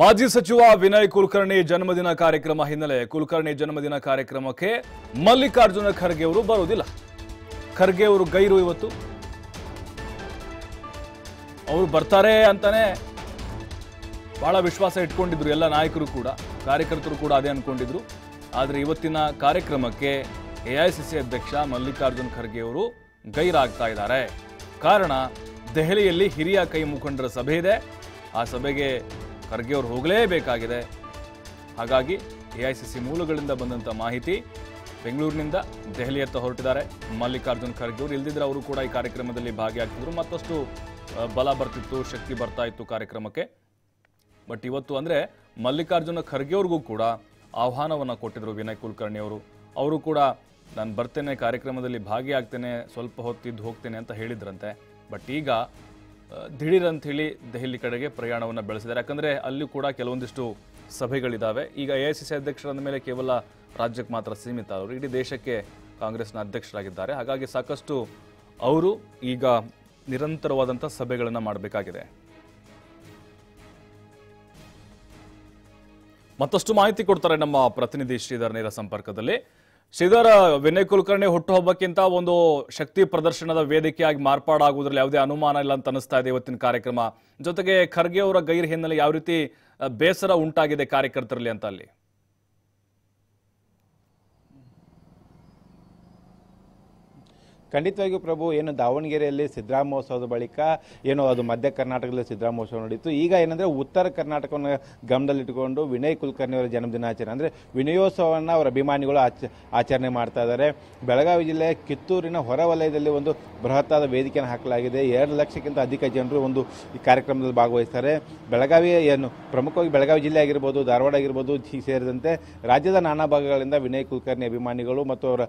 ಮಾಜಿ ಸಚಿವ ವಿನಯ್ ಕುಲಕರ್ಣಿ ಜನ್ಮದಿನ ಕಾರ್ಯಕ್ರಮ ಹಿನ್ನೆಲೆ ಕುಲಕರ್ಣಿ ಜನ್ಮದಿನ ಕಾರ್ಯಕ್ರಮಕ್ಕೆ ಮಲ್ಲಿಕಾರ್ಜುನ ಖರ್ಗೆ ಅವರು ಬರುವುದಿಲ್ಲ ಖರ್ಗೆ ಅವರು ಗೈರು ಇವತ್ತು ಅವರು ಬರ್ತಾರೆ ಅಂತಾನೆ ಬಹಳ ವಿಶ್ವಾಸ ಇಟ್ಕೊಂಡಿದ್ರು ಎಲ್ಲ ನಾಯಕರು ಕೂಡ ಕಾರ್ಯಕರ್ತರು ಕೂಡ ಅದೇ ಅನ್ಕೊಂಡಿದ್ರು ಆದರೆ ಇವತ್ತಿನ ಕಾರ್ಯಕ್ರಮಕ್ಕೆ ಎಐಸಿಸಿ ಸಿ ಸಿ ಅಧ್ಯಕ್ಷ ಮಲ್ಲಿಕಾರ್ಜುನ್ ಖರ್ಗೆ ಅವರು ಗೈರಾಗ್ತಾ ಇದ್ದಾರೆ ಕಾರಣ ದೆಹಲಿಯಲ್ಲಿ ಹಿರಿಯ ಕೈ ಮುಖಂಡರ ಸಭೆ ಇದೆ ಆ ಸಭೆಗೆ ಖರ್ಗೆ ಅವರು ಹೋಗಲೇಬೇಕಾಗಿದೆ ಹಾಗಾಗಿ ಎ ಐ ಸಿ ಸಿ ಮೂಲಗಳಿಂದ ಬಂದಂಥ ಮಾಹಿತಿ ಬೆಂಗಳೂರಿನಿಂದ ದೆಹಲಿಯತ್ತ ಹೊರಟಿದ್ದಾರೆ ಮಲ್ಲಿಕಾರ್ಜುನ್ ಖರ್ಗೆ ಅವರು ಇಲ್ದಿದ್ರೆ ಅವರು ಕೂಡ ಈ ಕಾರ್ಯಕ್ರಮದಲ್ಲಿ ಭಾಗಿಯಾಗ್ತಿದ್ರು ಮತ್ತಷ್ಟು ಬಲ ಬರ್ತಿತ್ತು ಶಕ್ತಿ ಬರ್ತಾ ಇತ್ತು ಕಾರ್ಯಕ್ರಮಕ್ಕೆ ಬಟ್ ಇವತ್ತು ಅಂದರೆ ಮಲ್ಲಿಕಾರ್ಜುನ ಖರ್ಗೆ ಅವ್ರಿಗೂ ಕೂಡ ಆಹ್ವಾನವನ್ನು ಕೊಟ್ಟಿದ್ರು ವಿನಯ್ ಕುಲಕರ್ಣಿ ಅವರು ಅವರು ಕೂಡ ನಾನು ಬರ್ತೇನೆ ಕಾರ್ಯಕ್ರಮದಲ್ಲಿ ಭಾಗಿಯಾಗ್ತೇನೆ ಸ್ವಲ್ಪ ಹೊತ್ತಿದ್ದು ಹೋಗ್ತೇನೆ ಅಂತ ಹೇಳಿದ್ರಂತೆ ಬಟ್ ಈಗ ದಿಢೀರ್ ಅಂತ ಹೇಳಿ ದೆಹಲಿ ಕಡೆಗೆ ಪ್ರಯಾಣವನ್ನು ಬೆಳೆಸಿದ್ದಾರೆ ಯಾಕಂದರೆ ಅಲ್ಲಿ ಕೂಡ ಕೆಲವೊಂದಿಷ್ಟು ಸಭೆಗಳಿದ್ದಾವೆ ಈಗ ಎ ಐ ಸಿ ಸಿ ಅಧ್ಯಕ್ಷರಾದ ಮೇಲೆ ಕೇವಲ ರಾಜ್ಯಕ್ಕೆ ಮಾತ್ರ ಸೀಮಿತ ಅವರು ಇಡೀ ದೇಶಕ್ಕೆ ಕಾಂಗ್ರೆಸ್ನ ಅಧ್ಯಕ್ಷರಾಗಿದ್ದಾರೆ ಹಾಗಾಗಿ ಸಾಕಷ್ಟು ಅವರು ಈಗ ನಿರಂತರವಾದಂಥ ಸಭೆಗಳನ್ನು ಮಾಡಬೇಕಾಗಿದೆ ಮತ್ತಷ್ಟು ಮಾಹಿತಿ ಕೊಡ್ತಾರೆ ನಮ್ಮ ಪ್ರತಿನಿಧಿ ಶ್ರೀಧರ್ ನೇರ ಸಂಪರ್ಕದಲ್ಲಿ ಶ್ರೀಧರ್ ವಿನಯ್ ಕುಲಕರ್ಣಿ ಹುಟ್ಟುಹಬ್ಬಕ್ಕಿಂತ ಒಂದು ಶಕ್ತಿ ಪ್ರದರ್ಶನದ ವೇದಿಕೆಯಾಗಿ ಮಾರ್ಪಾಡಾಗುವುದರಲ್ಲಿ ಯಾವುದೇ ಅನುಮಾನ ಇಲ್ಲ ಅಂತ ಅನಿಸ್ತಾ ಇದೆ ಇವತ್ತಿನ ಕಾರ್ಯಕ್ರಮ ಜೊತೆಗೆ ಖರ್ಗೆ ಅವರ ಗೈರ್ ಹಿನ್ನೆಲೆ ಯಾವ ರೀತಿ ಬೇಸರ ಉಂಟಾಗಿದೆ ಕಾರ್ಯಕರ್ತರಲ್ಲಿ ಅಂತ ಅಲ್ಲಿ ಖಂಡಿತವಾಗಿಯೂ ಪ್ರಭು ಏನು ದಾವಣಗೆರೆಯಲ್ಲಿ ಸಿದ್ದರಾಮೋತ್ಸವದ ಬಳಿಕ ಏನು ಅದು ಮಧ್ಯ ಕರ್ನಾಟಕದಲ್ಲಿ ಸಿದ್ದರಾಮೋತ್ಸವ ನಡೀತು ಈಗ ಏನಂದರೆ ಉತ್ತರ ಕರ್ನಾಟಕವನ್ನು ಗಮನದಲ್ಲಿಟ್ಟುಕೊಂಡು ವಿನಯ್ ಕುಲಕರ್ಣಿ ಅವರ ಜನ್ಮದಿನಾಚರಣೆ ಅಂದರೆ ವಿನಯೋತ್ಸವವನ್ನು ಅವರ ಅಭಿಮಾನಿಗಳು ಆಚ ಆಚರಣೆ ಮಾಡ್ತಾ ಇದ್ದಾರೆ ಬೆಳಗಾವಿ ಜಿಲ್ಲೆಯ ಕಿತ್ತೂರಿನ ಹೊರವಲಯದಲ್ಲಿ ಒಂದು ಬೃಹತ್ತಾದ ವೇದಿಕೆಯನ್ನು ಹಾಕಲಾಗಿದೆ ಎರಡು ಲಕ್ಷಕ್ಕಿಂತ ಅಧಿಕ ಜನರು ಒಂದು ಈ ಕಾರ್ಯಕ್ರಮದಲ್ಲಿ ಭಾಗವಹಿಸ್ತಾರೆ ಬೆಳಗಾವಿ ಏನು ಪ್ರಮುಖವಾಗಿ ಬೆಳಗಾವಿ ಜಿಲ್ಲೆ ಆಗಿರ್ಬೋದು ಧಾರವಾಡ ಆಗಿರ್ಬೋದು ಸೇರಿದಂತೆ ರಾಜ್ಯದ ನಾನಾ ಭಾಗಗಳಿಂದ ವಿನಯ್ ಕುಲಕರ್ಣಿ ಅಭಿಮಾನಿಗಳು ಮತ್ತು ಅವರ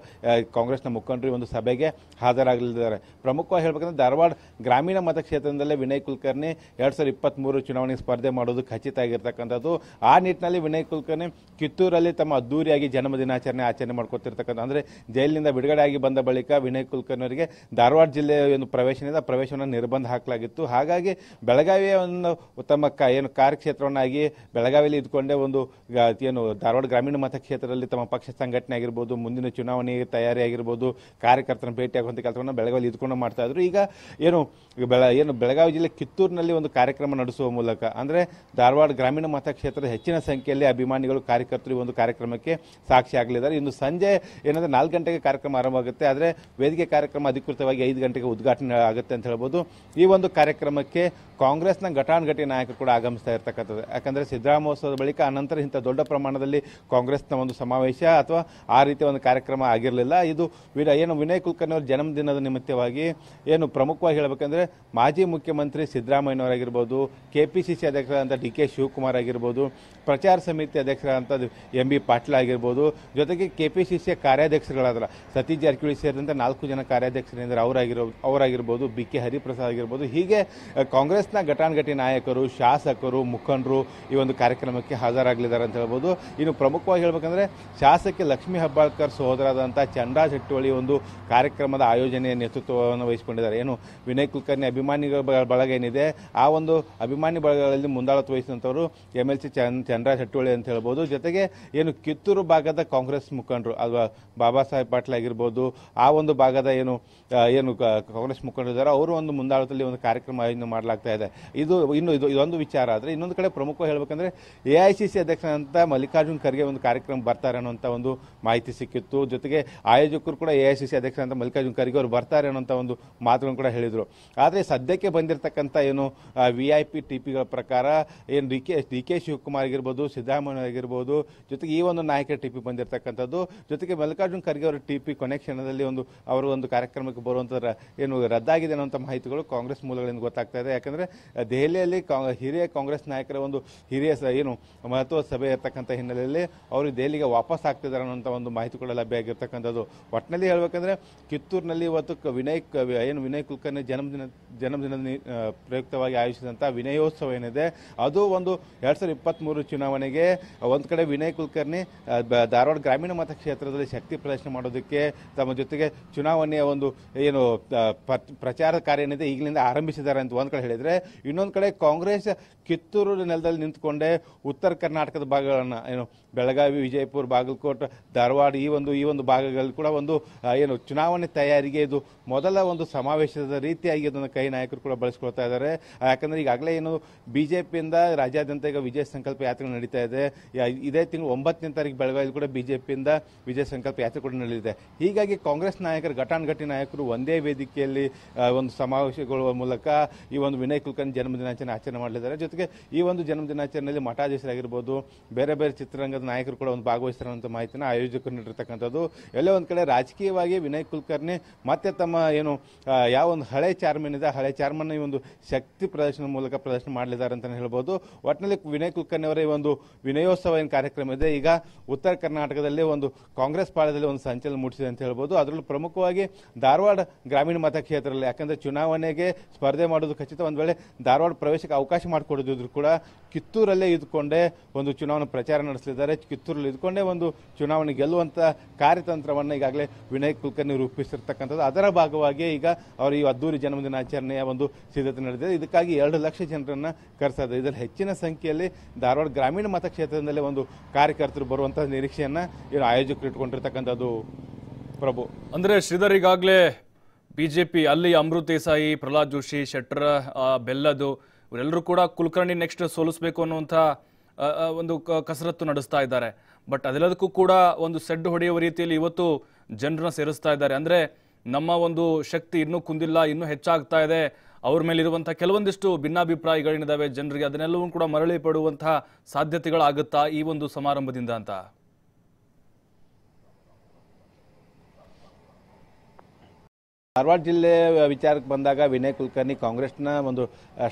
ಕಾಂಗ್ರೆಸ್ನ ಮುಖಂಡರು ಒಂದು ಸಭೆಗೆ ಹಾಜರಾಗಲಿದ್ದಾರೆ ಪ್ರಮುಖವಾಗಿ ಹೇಳಬೇಕಂದ್ರೆ ಧಾರವಾಡ ಗ್ರಾಮೀಣ ಮತಕ್ಷೇತ್ರದಲ್ಲೇ ವಿನಯ್ ಕುಲಕರ್ಣಿ ಎರಡು ಸಾವಿರದ ಇಪ್ಪತ್ತ್ಮೂರು ಚುನಾವಣೆಗೆ ಸ್ಪರ್ಧೆ ಮಾಡೋದು ಖಚಿತ ಆಗಿರ್ತಕ್ಕಂಥದ್ದು ಆ ನಿಟ್ಟಿನಲ್ಲಿ ವಿನಯ್ ಕುಲಕರ್ಣಿ ಕಿತ್ತೂರಲ್ಲಿ ತಮ್ಮ ಅದ್ದೂರಿಯಾಗಿ ಜನ್ಮದಿನಾಚರಣೆ ಆಚರಣೆ ಮಾಡ್ಕೊತಿರ್ತಕ್ಕಂಥ ಅಂದರೆ ಜೈಲಿನಿಂದ ಬಿಡುಗಡೆ ಆಗಿ ಬಂದ ಬಳಿಕ ವಿನಯ್ ಕುಲಕರ್ಣಿ ಧಾರವಾಡ ಜಿಲ್ಲೆಯ ಒಂದು ಪ್ರವೇಶದಿಂದ ಪ್ರವೇಶವನ್ನು ನಿರ್ಬಂಧ ಹಾಕಲಾಗಿತ್ತು ಹಾಗಾಗಿ ಒಂದು ಉತ್ತಮ ಕ ಏನು ಕಾರ್ಯಕ್ಷೇತ್ರವನ್ನಾಗಿ ಬೆಳಗಾವಿಯಲ್ಲಿ ಇದ್ಕೊಂಡೇ ಒಂದು ಏನು ಧಾರವಾಡ ಗ್ರಾಮೀಣ ಮತಕ್ಷೇತ್ರದಲ್ಲಿ ತಮ್ಮ ಪಕ್ಷ ಸಂಘಟನೆ ಆಗಿರ್ಬೋದು ಮುಂದಿನ ಚುನಾವಣೆಗೆ ತಯಾರಿ ಆಗಿರ್ಬೋದು ಕಾರ್ಯಕರ್ತನ ಭೇಟಿ ಆಗುವಂಥ ಕೆಲಸವನ್ನು ಬೆಳಗಾವಿಯಲ್ಲಿ ಇದ್ಕೊಂಡು ಮಾಡ್ತಾ ಇದ್ರು ಈಗ ಏನು ಬೆಳ ಏನು ಬೆಳಗಾವಿ ಜಿಲ್ಲೆ ಕಿತ್ತೂರಿನಲ್ಲಿ ಒಂದು ಕಾರ್ಯಕ್ರಮ ನಡೆಸುವ ಮೂಲಕ ಅಂದರೆ ಧಾರವಾಡ ಗ್ರಾಮೀಣ ಮತಕ್ಷೇತ್ರದ ಹೆಚ್ಚಿನ ಸಂಖ್ಯೆಯಲ್ಲಿ ಅಭಿಮಾನಿಗಳು ಕಾರ್ಯಕರ್ತರು ಒಂದು ಕಾರ್ಯಕ್ರಮಕ್ಕೆ ಸಾಕ್ಷಿ ಆಗಲಿದ್ದಾರೆ ಇಂದು ಸಂಜೆ ಏನಂದರೆ ನಾಲ್ಕು ಗಂಟೆಗೆ ಕಾರ್ಯಕ್ರಮ ಆರಂಭವಾಗುತ್ತೆ ಆದರೆ ವೇದಿಕೆ ಕಾರ್ಯಕ್ರಮ ಅಧಿಕೃತವಾಗಿ ಐದು ಗಂಟೆಗೆ ಉದ್ಘಾಟನೆ ಆಗುತ್ತೆ ಅಂತ ಹೇಳ್ಬೋದು ಈ ಒಂದು ಕಾರ್ಯಕ್ರಮಕ್ಕೆ ಕಾಂಗ್ರೆಸ್ನ ಘಟಾನುಘಟಿ ನಾಯಕ ಕೂಡ ಆಗಮಿಸ್ತಾ ಇರ್ತಕ್ಕಂಥದ್ದು ಯಾಕಂದರೆ ಸಿದ್ದರಾಮೋತ್ಸವದ ಬಳಿಕ ಅನಂತರ ಇಂಥ ದೊಡ್ಡ ಪ್ರಮಾಣದಲ್ಲಿ ಕಾಂಗ್ರೆಸ್ನ ಒಂದು ಸಮಾವೇಶ ಅಥವಾ ಆ ರೀತಿಯ ಒಂದು ಕಾರ್ಯಕ್ರಮ ಆಗಿರಲಿಲ್ಲ ಇದು ಏನು ವಿನಯ್ ಕುಲಕರ್ಣಿ ಅವರು ಜನ್ಮದಿನದ ನಿಮಿತ್ತವಾಗಿ ಏನು ಪ್ರಮುಖವಾಗಿ ಹೇಳಬೇಕಂದ್ರೆ ಮಾಜಿ ಮುಖ್ಯಮಂತ್ರಿ ಸಿದ್ದರಾಮಯ್ಯನವರಾಗಿರ್ಬೋದು ಕೆ ಪಿ ಸಿ ಸಿ ಅಧ್ಯಕ್ಷರಾದಂಥ ಡಿ ಕೆ ಶಿವಕುಮಾರ್ ಆಗಿರ್ಬೋದು ಪ್ರಚಾರ ಸಮಿತಿ ಅಧ್ಯಕ್ಷರಾದಂಥ ಎಂ ಬಿ ಪಾಟೀಲ್ ಆಗಿರ್ಬೋದು ಜೊತೆಗೆ ಕೆ ಪಿ ಸಿ ಸಿಯ ಕಾರ್ಯಾಧ್ಯಕ್ಷರುಗಳಾದ್ರ ಸತೀಶ್ ಜಾರಕಿಹೊಳಿ ಸೇರಿದಂಥ ನಾಲ್ಕು ಜನ ಕಾರ್ಯಾಧ್ಯಕ್ಷರಿಂದ ಅವರಾಗಿರೋ ಅವರಾಗಿರ್ಬೋದು ಬಿ ಕೆ ಹರಿಪ್ರಸಾದ್ ಆಗಿರ್ಬೋದು ಹೀಗೆ ಕಾಂಗ್ರೆಸ್ನ ಘಟಾನುಘಟಿ ನಾಯಕರು ಶಾಸಕರು ಮುಖಂಡರು ಈ ಒಂದು ಕಾರ್ಯಕ್ರಮಕ್ಕೆ ಹಾಜರಾಗಲಿದ್ದಾರೆ ಅಂತ ಹೇಳ್ಬೋದು ಇನ್ನು ಪ್ರಮುಖವಾಗಿ ಹೇಳಬೇಕಂದ್ರೆ ಶಾಸಕಿ ಲಕ್ಷ್ಮೀ ಹಬ್ಬಾಳ್ಕರ್ ಸಹೋದರಾದಂಥ ಚಂಡಾ ಶೆಟ್ಟಿಹೊಳಿ ಒಂದು ಕಾರ್ಯಕ್ರಮ ಕಾರ್ಯಕ್ರಮದ ಆಯೋಜನೆಯ ನೇತೃತ್ವವನ್ನು ವಹಿಸಿಕೊಂಡಿದ್ದಾರೆ ಏನು ವಿನಯ್ ಕುಲಕರ್ಣಿ ಅಭಿಮಾನಿಗಳ ಬಳಗ ಏನಿದೆ ಆ ಒಂದು ಅಭಿಮಾನಿ ಬಳಗಗಳಲ್ಲಿ ಮುಂದಾಳತ್ವ ವಹಿಸಿದಂಥವರು ಎಮ್ ಎಲ್ ಸಿ ಚನ್ ಚಂದ್ರರಾಜ್ ಅಂತ ಹೇಳ್ಬೋದು ಜೊತೆಗೆ ಏನು ಕಿತ್ತೂರು ಭಾಗದ ಕಾಂಗ್ರೆಸ್ ಮುಖಂಡರು ಅಥವಾ ಬಾಬಾ ಸಾಹೇಬ್ ಪಾಟೀಲ್ ಆಗಿರ್ಬೋದು ಆ ಒಂದು ಭಾಗದ ಏನು ಏನು ಕಾಂಗ್ರೆಸ್ ಮುಖಂಡರಿದ್ದಾರೆ ಅವರು ಒಂದು ಮುಂದಾಳದಲ್ಲಿ ಒಂದು ಕಾರ್ಯಕ್ರಮ ಆಯೋಜನೆ ಮಾಡಲಾಗ್ತಾ ಇದೆ ಇದು ಇನ್ನು ಇದು ಇದೊಂದು ವಿಚಾರ ಆದರೆ ಇನ್ನೊಂದು ಕಡೆ ಪ್ರಮುಖ ಹೇಳಬೇಕಂದ್ರೆ ಎ ಐ ಸಿ ಸಿ ಅಧ್ಯಕ್ಷರಂತ ಮಲ್ಲಿಕಾರ್ಜುನ್ ಖರ್ಗೆ ಒಂದು ಕಾರ್ಯಕ್ರಮ ಬರ್ತಾರೆ ಅನ್ನೋಂಥ ಒಂದು ಮಾಹಿತಿ ಸಿಕ್ಕಿತ್ತು ಜೊತೆಗೆ ಆಯೋಜಕರು ಕೂಡ ಎ ಐ ಸಿ ಸಿ ಅಧ್ಯಕ್ಷರಂತ ಮಲ್ಲಿಕಾರ್ಜುನ್ ಮಲ್ಲಿಕಾರ್ಜುನ್ ಖರ್ಗೆ ಅವರು ಬರ್ತಾರೆ ಅನ್ನೋಂಥ ಒಂದು ಮಾತುಗಳನ್ನು ಕೂಡ ಹೇಳಿದರು ಆದರೆ ಸದ್ಯಕ್ಕೆ ಬಂದಿರತಕ್ಕಂಥ ಏನು ವಿ ಐ ಪಿ ಟಿ ಪಿಗಳ ಪ್ರಕಾರ ಏನು D K D K Shivakumar ಆಗಿರ್ಬೋದು ಸಿದ್ದರಾಮಯ್ಯ ಆಗಿರ್ಬೋದು ಜೊತೆಗೆ ಈ ಒಂದು ನಾಯಕರ ಟಿ ಪಿ ಬಂದಿರತಕ್ಕಂಥದ್ದು ಜೊತೆಗೆ ಮಲ್ಲಿಕಾರ್ಜುನ್ ಖರ್ಗೆ ಅವರ ಟಿ ಪಿ ಕೊನೆಕ್ಷಣದಲ್ಲಿ ಒಂದು ಅವರು ಒಂದು ಕಾರ್ಯಕ್ರಮಕ್ಕೆ ಬರುವಂಥದ್ದು ಏನು ರದ್ದಾಗಿದೆ ಅನ್ನೋಂಥ ಮಾಹಿತಿಗಳು ಕಾಂಗ್ರೆಸ್ ಮೂಲಗಳಿಂದ ಗೊತ್ತಾಗ್ತಾ ಇದೆ ಯಾಕಂದರೆ ದೆಹಲಿಯಲ್ಲಿ ಹಿರಿಯ ಕಾಂಗ್ರೆಸ್ ನಾಯಕರ ಒಂದು ಹಿರಿಯ ಏನು ಮಹತ್ವ ಸಭೆ ಇರತಕ್ಕಂಥ ಹಿನ್ನೆಲೆಯಲ್ಲಿ ಅವರು ದೆಹಲಿಗೆ ವಾಪಸ್ ಆಗ್ತಿದ್ದಾರೆ ಅನ್ನೋಂಥ ಒಂದು ಮಾಹಿತಿ ಕೂಡ ಲಭ್ಯ ಆಗಿರ್ತಕ್ಕಂಥದ್ದು ಒಟ್ಟಿನಲ್ಲಿ ಹೇಳಬೇಕಂದ್ರೆ ಕಿತ್ತು ಮೈಸೂರಿನಲ್ಲಿ ಇವತ್ತು ವಿನಯ್ ಏನು ವಿನಯ್ ಕುಲಕರ್ಣಿ ಜನ್ಮದಿನ ಜನ್ಮದಿನ ಪ್ರಯುಕ್ತವಾಗಿ ಆಯೋಜಿಸಿದಂಥ ವಿನಯೋತ್ಸವ ಏನಿದೆ ಅದು ಒಂದು ಎರಡು ಸಾವಿರದ ಇಪ್ಪತ್ತ್ಮೂರು ಚುನಾವಣೆಗೆ ಒಂದು ಕಡೆ ವಿನಯ್ ಕುಲಕರ್ಣಿ ಧಾರವಾಡ ಗ್ರಾಮೀಣ ಮತಕ್ಷೇತ್ರದಲ್ಲಿ ಶಕ್ತಿ ಪ್ರದರ್ಶನ ಮಾಡೋದಕ್ಕೆ ತಮ್ಮ ಜೊತೆಗೆ ಚುನಾವಣೆಯ ಒಂದು ಏನು ಪ್ರಚಾರ ಕಾರ್ಯ ಏನಿದೆ ಈಗಲಿಂದ ಆರಂಭಿಸಿದ್ದಾರೆ ಅಂತ ಒಂದು ಕಡೆ ಹೇಳಿದರೆ ಇನ್ನೊಂದು ಕಡೆ ಕಾಂಗ್ರೆಸ್ ಕಿತ್ತೂರು ನೆಲದಲ್ಲಿ ನಿಂತ್ಕೊಂಡೆ ಉತ್ತರ ಕರ್ನಾಟಕದ ಭಾಗಗಳನ್ನು ಏನು ಬೆಳಗಾವಿ ವಿಜಯಪುರ ಬಾಗಲಕೋಟೆ ಧಾರವಾಡ ಈ ಒಂದು ಈ ಒಂದು ಭಾಗಗಳಲ್ಲಿ ಕೂಡ ಒಂದು ಏನು ಚುನಾವಣೆ ತಯಾರಿ ತಯಾರಿಗೆ ಇದು ಮೊದಲ ಒಂದು ಸಮಾವೇಶದ ರೀತಿಯಾಗಿ ಅದನ್ನು ಕೈ ನಾಯಕರು ಕೂಡ ಬಳಸ್ಕೊಳ್ತಾ ಇದ್ದಾರೆ ಯಾಕಂದರೆ ಈಗಾಗಲೇ ಏನು ಬಿಜೆಪಿಯಿಂದ ರಾಜ್ಯಾದ್ಯಂತ ಈಗ ವಿಜಯ ಸಂಕಲ್ಪ ಯಾತ್ರೆ ನಡೀತಾ ಇದೆ ಇದೇ ತಿಂಗಳು ಒಂಬತ್ತನೇ ತಾರೀಕು ಬೆಳಗಾವಿ ಕೂಡ ಬಿಜೆಪಿಯಿಂದ ವಿಜಯ ಸಂಕಲ್ಪ ಯಾತ್ರೆ ಕೂಡ ನಡೆದಿದೆ ಹೀಗಾಗಿ ಕಾಂಗ್ರೆಸ್ ನಾಯಕರು ಘಟಾನುಘಟಿ ನಾಯಕರು ಒಂದೇ ವೇದಿಕೆಯಲ್ಲಿ ಒಂದು ಸಮಾವೇಶಗೊಳ್ಳುವ ಮೂಲಕ ಈ ಒಂದು ವಿನಯ್ ಕುಲಕರ್ಣಿ ಜನ್ಮದಿನಾಚರಣೆ ಆಚರಣೆ ಮಾಡಲಿದ್ದಾರೆ ಜೊತೆಗೆ ಈ ಒಂದು ಜನ್ಮದಿನಾಚರಣೆಯಲ್ಲಿ ಮಠಾಧೀಶರಾಗಿರ್ಬೋದು ಬೇರೆ ಬೇರೆ ಚಿತ್ರರಂಗದ ನಾಯಕರು ಕೂಡ ಒಂದು ಅಂತ ಮಾಹಿತಿನ ಆಯೋಜಕರು ನೀಡಿರ್ತಕ್ಕಂಥದ್ದು ಎಲ್ಲೋ ಒಂದು ಕಡೆ ರಾಜಕೀಯವಾಗಿ ವಿನಯ್ ಕುಲಕರ್ಣಿ ಮತ್ತೆ ತಮ್ಮ ಏನು ಯಾವ ಒಂದು ಹಳೆ ಚಾರ್ಮನ್ ಇದೆ ಹಳೆ ಚಾರ್ಮನ್ನ ಈ ಒಂದು ಶಕ್ತಿ ಪ್ರದರ್ಶನ ಮೂಲಕ ಪ್ರದರ್ಶನ ಮಾಡಲಿದ್ದಾರೆ ಅಂತಲೇ ಹೇಳ್ಬೋದು ಒಟ್ಟಿನಲ್ಲಿ ವಿನಯ್ ಕುಲಕರ್ಣಿ ಅವರ ಈ ಒಂದು ವಿನಯೋತ್ಸವ ಏನು ಕಾರ್ಯಕ್ರಮ ಇದೆ ಈಗ ಉತ್ತರ ಕರ್ನಾಟಕದಲ್ಲಿ ಒಂದು ಕಾಂಗ್ರೆಸ್ ಪಾಳದಲ್ಲಿ ಒಂದು ಸಂಚಲನ ಮೂಡಿಸಿದೆ ಅಂತ ಹೇಳ್ಬೋದು ಅದರಲ್ಲೂ ಪ್ರಮುಖವಾಗಿ ಧಾರವಾಡ ಗ್ರಾಮೀಣ ಮತಕ್ಷೇತ್ರದಲ್ಲಿ ಯಾಕಂದ್ರೆ ಚುನಾವಣೆಗೆ ಸ್ಪರ್ಧೆ ಮಾಡೋದು ಖಚಿತ ಒಂದು ವೇಳೆ ಧಾರವಾಡ ಪ್ರವೇಶಕ್ಕೆ ಅವಕಾಶ ಮಾಡಿಕೊಡೋದಿದ್ರು ಕೂಡ ಕಿತ್ತೂರಲ್ಲೇ ಇದ್ಕೊಂಡೇ ಒಂದು ಚುನಾವಣಾ ಪ್ರಚಾರ ನಡೆಸಲಿದ್ದಾರೆ ಕಿತ್ತೂರಲ್ಲಿ ಇದ್ಕೊಂಡೇ ಒಂದು ಚುನಾವಣೆ ಗೆಲ್ಲುವಂಥ ಕಾರ್ಯತಂತ್ರವನ್ನು ಈಗಾಗಲೇ ವಿನಯ್ ಕುಲಕರ್ಣಿ ರೂಪಿಸಿದ್ದಾರೆ ಮಾಡ್ತಿರ್ತಕ್ಕಂಥದ್ದು ಅದರ ಭಾಗವಾಗಿ ಈಗ ಅವರು ಈ ಅದ್ದೂರಿ ಜನ್ಮದಿನಾಚರಣೆಯ ಒಂದು ಸಿದ್ಧತೆ ನಡೆದಿದೆ ಇದಕ್ಕಾಗಿ ಎರಡು ಲಕ್ಷ ಜನರನ್ನು ಕರೆಸಿದೆ ಇದರಲ್ಲಿ ಹೆಚ್ಚಿನ ಸಂಖ್ಯೆಯಲ್ಲಿ ಧಾರವಾಡ ಗ್ರಾಮೀಣ ಮತಕ್ಷೇತ್ರದಿಂದಲೇ ಒಂದು ಕಾರ್ಯಕರ್ತರು ಬರುವಂತಹ ನಿರೀಕ್ಷೆಯನ್ನ ಇವರು ಆಯೋಜಕರು ಇಟ್ಕೊಂಡಿರ್ತಕ್ಕಂಥದ್ದು ಪ್ರಭು ಅಂದರೆ ಶ್ರೀಧರ್ ಈಗಾಗಲೇ ಬಿ ಜೆ ಪಿ ಅಲ್ಲಿ ಅಮೃತೇಸಾಯಿ ಪ್ರಹ್ಲಾದ್ ಜೋಶಿ ಶೆಟ್ಟರ್ ಬೆಲ್ಲದು ಇವರೆಲ್ಲರೂ ಕೂಡ ಕುಲಕರ್ಣಿ ನೆಕ್ಸ್ಟ್ ಸೋಲಿಸಬೇಕು ಅನ್ನುವಂಥ ಒಂದು ಕಸರತ್ತು ನಡೆಸ್ತಾ ಇದ್ದಾರೆ ಬಟ್ ಅದೆಲ್ಲದಕ್ಕೂ ಕೂಡ ಒಂದು ಸೆಡ್ಡು ಹೊಡೆಯುವ ರೀತಿಯಲ್ಲಿ ಇವತ್ತು ಜನರನ್ನ ಸೇರಿಸ್ತಾ ಇದ್ದಾರೆ ಅಂದರೆ ನಮ್ಮ ಒಂದು ಶಕ್ತಿ ಇನ್ನೂ ಕುಂದಿಲ್ಲ ಇನ್ನೂ ಹೆಚ್ಚಾಗ್ತಾ ಇದೆ ಅವ್ರ ಮೇಲಿರುವಂಥ ಕೆಲವೊಂದಿಷ್ಟು ಭಿನ್ನಾಭಿಪ್ರಾಯಗಳೇನಿದ್ದಾವೆ ಜನರಿಗೆ ಅದನ್ನೆಲ್ಲವೂ ಕೂಡ ಮರಳಿ ಪಡುವಂತಹ ಸಾಧ್ಯತೆಗಳಾಗುತ್ತಾ ಈ ಒಂದು ಸಮಾರಂಭದಿಂದ ಅಂತ ಧಾರವಾಡ ಜಿಲ್ಲೆ ವಿಚಾರಕ್ಕೆ ಬಂದಾಗ ವಿನಯ್ ಕುಲಕರ್ಣಿ ಕಾಂಗ್ರೆಸ್ನ ಒಂದು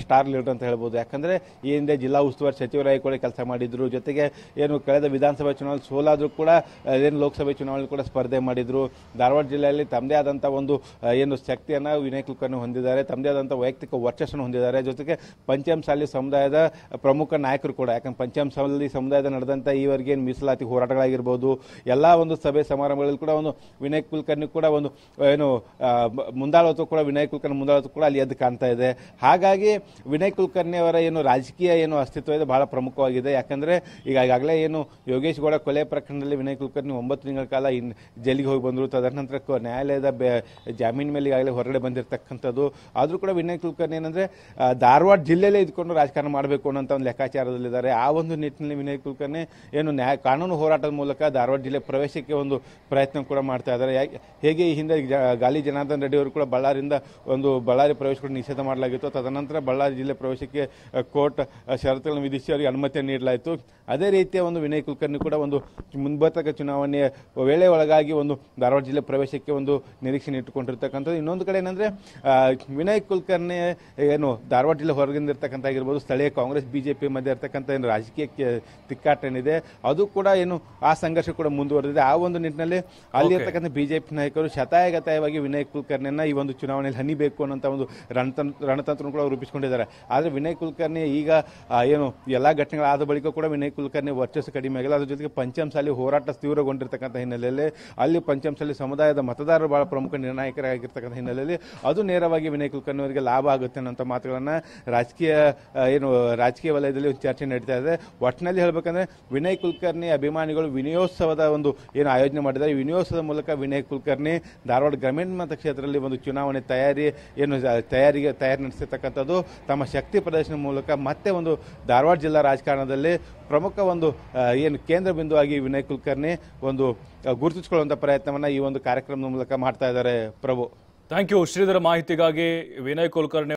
ಸ್ಟಾರ್ ಲೀಡರ್ ಅಂತ ಹೇಳ್ಬೋದು ಯಾಕಂದರೆ ಈ ಹಿಂದೆ ಜಿಲ್ಲಾ ಉಸ್ತುವಾರಿ ಸಚಿವರಾಗಿ ಕೂಡ ಕೆಲಸ ಮಾಡಿದ್ರು ಜೊತೆಗೆ ಏನು ಕಳೆದ ವಿಧಾನಸಭೆ ಚುನಾವಣೆ ಸೋಲಾದರೂ ಕೂಡ ಏನು ಲೋಕಸಭೆ ಚುನಾವಣೆ ಕೂಡ ಸ್ಪರ್ಧೆ ಮಾಡಿದರು ಧಾರವಾಡ ಜಿಲ್ಲೆಯಲ್ಲಿ ತಮ್ಮದೇ ಆದಂಥ ಒಂದು ಏನು ಶಕ್ತಿಯನ್ನು ವಿನಯ್ ಕುಲಕರ್ಣಿ ಹೊಂದಿದ್ದಾರೆ ತಮ್ಮದೇ ಆದಂಥ ವೈಯಕ್ತಿಕ ವರ್ಚಸ್ಸನ್ನು ಹೊಂದಿದ್ದಾರೆ ಜೊತೆಗೆ ಪಂಚಮಸಾಲಿ ಸಮುದಾಯದ ಪ್ರಮುಖ ನಾಯಕರು ಕೂಡ ಯಾಕಂದ್ರೆ ಪಂಚಮಸಾಲಿ ಸಮುದಾಯದ ನಡೆದಂಥ ಈವರೆಗೆ ಏನು ಮೀಸಲಾತಿ ಹೋರಾಟಗಳಾಗಿರ್ಬೋದು ಎಲ್ಲ ಒಂದು ಸಭೆ ಸಮಾರಂಭಗಳಲ್ಲಿ ಕೂಡ ಒಂದು ವಿನಯ್ ಕುಲಕರ್ಣಿ ಕೂಡ ಒಂದು ಏನು ಮುಂದಾಳತ್ವ ಕೂಡ ವಿನಯ್ ಕುಲಕರ್ಣಿ ಮುಂದಾಳತ್ವ ಕೂಡ ಅಲ್ಲಿ ಎದ್ದು ಕಾಣ್ತಾ ಇದೆ ಹಾಗಾಗಿ ವಿನಯ್ ಕುಲಕರ್ಣಿ ಅವರ ಏನು ರಾಜಕೀಯ ಏನು ಅಸ್ತಿತ್ವ ಇದೆ ಬಹಳ ಪ್ರಮುಖವಾಗಿದೆ ಯಾಕಂದರೆ ಈಗ ಈಗಾಗಲೇ ಏನು ಯೋಗೇಶ್ ಗೌಡ ಕೊಲೆ ಪ್ರಕರಣದಲ್ಲಿ ವಿನಯ್ ಕುಲಕರ್ಣಿ ಒಂಬತ್ತು ತಿಂಗಳ ಕಾಲ ಇನ್ ಜೈಲಿಗೆ ಹೋಗಿ ಬಂದರು ತದನಂತರ ನ್ಯಾಯಾಲಯದ ಜಾಮೀನು ಮೇಲೆ ಈಗಾಗಲೇ ಹೊರಗಡೆ ಬಂದಿರತಕ್ಕಂಥದ್ದು ಆದರೂ ಕೂಡ ವಿನಯ್ ಕುಲಕರ್ಣಿ ಏನಂದರೆ ಧಾರವಾಡ ಜಿಲ್ಲೆಯಲ್ಲೇ ಇದ್ಕೊಂಡು ರಾಜಕಾರಣ ಮಾಡಬೇಕು ಅನ್ನೋಂಥ ಒಂದು ಲೆಕ್ಕಾಚಾರದಲ್ಲಿದ್ದಾರೆ ಆ ಒಂದು ನಿಟ್ಟಿನಲ್ಲಿ ವಿನಯ್ ಕುಲಕರ್ಣಿ ಏನು ನ್ಯಾಯ ಕಾನೂನು ಹೋರಾಟದ ಮೂಲಕ ಧಾರವಾಡ ಜಿಲ್ಲೆ ಪ್ರವೇಶಕ್ಕೆ ಒಂದು ಪ್ರಯತ್ನ ಕೂಡ ಮಾಡ್ತಾ ಇದ್ದಾರೆ ಹೇಗೆ ಈ ಹಿಂದೆ ಗಾಲಿ ಜನಾರ್ದನ್ ಅವರು ಕೂಡ ಬಳ್ಳಾರಿಯಿಂದ ಒಂದು ಬಳ್ಳಾರಿ ಪ್ರವೇಶ ಕೂಡ ನಿಷೇಧ ಮಾಡಲಾಗಿತ್ತು ತದನಂತರ ಬಳ್ಳಾರಿ ಜಿಲ್ಲೆ ಪ್ರವೇಶಕ್ಕೆ ಕೋರ್ಟ್ ಷರತ್ತುಗಳನ್ನು ವಿಧಿಸಿ ಅವರಿಗೆ ಅನುಮತಿ ನೀಡಲಾಯಿತು ಅದೇ ರೀತಿಯ ಒಂದು ವಿನಯ್ ಕುಲಕರ್ಣಿ ಕೂಡ ಒಂದು ಮುಂಬರ್ತಕ ಚುನಾವಣೆಯ ವೇಳೆ ಒಳಗಾಗಿ ಒಂದು ಧಾರವಾಡ ಜಿಲ್ಲೆ ಪ್ರವೇಶಕ್ಕೆ ಒಂದು ನಿರೀಕ್ಷೆ ಇಟ್ಟುಕೊಂಡಿರ್ತಕ್ಕಂಥದ್ದು ಇನ್ನೊಂದು ಕಡೆ ಏನಂದರೆ ವಿನಯ್ ಕುಲಕರ್ಣಿ ಏನು ಧಾರವಾಡ ಜಿಲ್ಲೆ ಹೊರಗಿಂದ ಇರ್ತಕ್ಕಂಥ ಆಗಿರ್ಬೋದು ಸ್ಥಳೀಯ ಕಾಂಗ್ರೆಸ್ ಬಿ ಜೆ ಪಿ ಮಧ್ಯೆ ಇರ್ತಕ್ಕಂಥ ಏನು ರಾಜಕೀಯ ತಿಕ್ಕಾಟ ಏನಿದೆ ಅದು ಕೂಡ ಏನು ಆ ಸಂಘರ್ಷ ಕೂಡ ಮುಂದುವರೆದಿದೆ ಆ ಒಂದು ನಿಟ್ಟಿನಲ್ಲಿ ಅಲ್ಲಿರ್ತಕ್ಕಂಥ ಬಿಜೆಪಿ ನಾಯಕರು ಶತಾಯಗತಾಯವಾಗಿ ವಿನಯ್ ಕುಲಕರ್ಣಿ ಕುಲಕರ್ಣಿಯನ್ನು ಈ ಒಂದು ಚುನಾವಣೆಯಲ್ಲಿ ಹನಿಬೇಕು ಅನ್ನೋಂಥ ಒಂದು ರಣತಂತ್ರ ರಣತಂತ್ರ ಕೂಡ ರೂಪಿಸಿಕೊಂಡಿದ್ದಾರೆ ಆದರೆ ವಿನಯ್ ಕುಲಕರ್ಣಿ ಈಗ ಏನು ಎಲ್ಲ ಘಟನೆಗಳಾದ ಬಳಿಕ ಕೂಡ ವಿನಯ್ ಕುಲಕರ್ಣಿ ವರ್ಚಸ್ಸು ಕಡಿಮೆ ಆಗಿಲ್ಲ ಅದ್ರ ಜೊತೆಗೆ ಪಂಚಮಸಾಲಿ ಹೋರಾಟ ತೀವ್ರಗೊಂಡಿರ್ತಕ್ಕಂಥ ಹಿನ್ನೆಲೆಯಲ್ಲಿ ಅಲ್ಲಿ ಪಂಚಮಸಾಲಿ ಸಮುದಾಯದ ಮತದಾರರು ಭಾಳ ಪ್ರಮುಖ ನಿರ್ಣಾಯಕರಾಗಿರ್ತಕ್ಕಂಥ ಹಿನ್ನೆಲೆಯಲ್ಲಿ ಅದು ನೇರವಾಗಿ ವಿನಯ್ ಕುಲಕರ್ಣಿ ಅವರಿಗೆ ಲಾಭ ಆಗುತ್ತೆ ಅನ್ನೋಂಥ ಮಾತುಗಳನ್ನು ರಾಜಕೀಯ ಏನು ರಾಜಕೀಯ ವಲಯದಲ್ಲಿ ಚರ್ಚೆ ನಡೀತಾ ಇದೆ ಒಟ್ಟಿನಲ್ಲಿ ಹೇಳಬೇಕಂದ್ರೆ ವಿನಯ್ ಕುಲಕರ್ಣಿ ಅಭಿಮಾನಿಗಳು ವಿನಯೋತ್ಸವದ ಒಂದು ಏನು ಆಯೋಜನೆ ಮಾಡಿದ್ದಾರೆ ವಿನಯೋತ್ಸವದ ಮೂಲಕ ವಿನಯ್ ಕುಲಕರ್ಣಿ ಧಾರವಾಡ ಗ್ರಾಮೀಣ ಮತಕ್ಷೇತ್ರ ಅದರಲ್ಲಿ ಒಂದು ಚುನಾವಣೆ ತಯಾರಿ ಏನು ತಯಾರಿಗೆ ತಯಾರಿ ನಡೆಸಿರ್ತಕ್ಕಂಥದ್ದು ತಮ್ಮ ಶಕ್ತಿ ಪ್ರದರ್ಶನ ಮೂಲಕ ಮತ್ತೆ ಒಂದು ಧಾರವಾಡ ಜಿಲ್ಲಾ ರಾಜಕಾರಣದಲ್ಲಿ ಪ್ರಮುಖ ಒಂದು ಏನು ಕೇಂದ್ರ ಬಿಂದುವಾಗಿ ವಿನಯ್ ಕುಲಕರ್ಣಿ ಒಂದು ಗುರುತಿಸಿಕೊಳ್ಳುವಂಥ ಪ್ರಯತ್ನವನ್ನು ಈ ಒಂದು ಕಾರ್ಯಕ್ರಮದ ಮೂಲಕ ಮಾಡ್ತಾ ಇದ್ದಾರೆ ಪ್ರಭು ಥ್ಯಾಂಕ್ ಯು ಶ್ರೀಧರ ಮಾಹಿತಿಗಾಗಿ ವಿನಯ್ ಕುಲಕರ್ಣಿ